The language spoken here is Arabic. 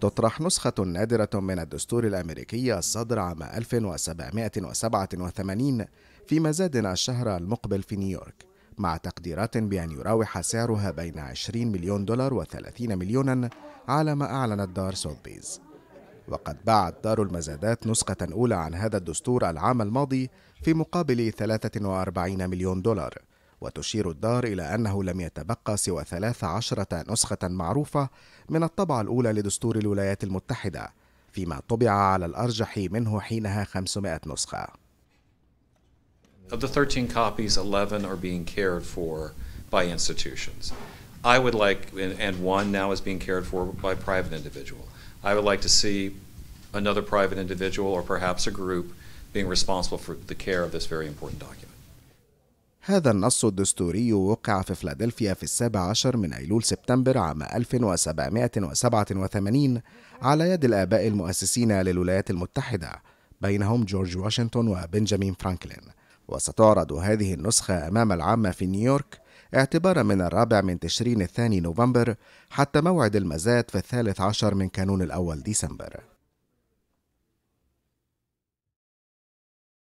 تطرح نسخة نادرة من الدستور الأمريكي الصادر عام 1787 في مزاد الشهر المقبل في نيويورك مع تقديرات بأن يراوح سعرها بين 20 مليون دولار و30 مليونا على ما أعلنت دار سوثبيز وقد باعت دار المزادات نسخة أولى عن هذا الدستور العام الماضي في مقابل 43 مليون دولار وتشير الدار إلى أنه لم يتبقى سوى 13 نسخة معروفة من الطبعة الأولى لدستور الولايات المتحدة فيما طبع على الأرجح منه حينها 500 نسخة Of the 13 copies, 11 are being cared for by institutions. I would like, and one now is being cared for by private individual. I would like to see another private individual or perhaps a group being responsible for the care of this very important document. هذا النص الدستوري وقع في فلادلفيا في السابع عشر من أيلول سبتمبر عام 1787 على يد الآباء المؤسسين للولايات المتحدة بينهم جورج واشنطن وبنجامين فرانكلين وستعرض هذه النسخة أمام العامة في نيويورك اعتبارا من الرابع من تشرين الثاني نوفمبر حتى موعد المزاد في الثالث عشر من كانون الأول ديسمبر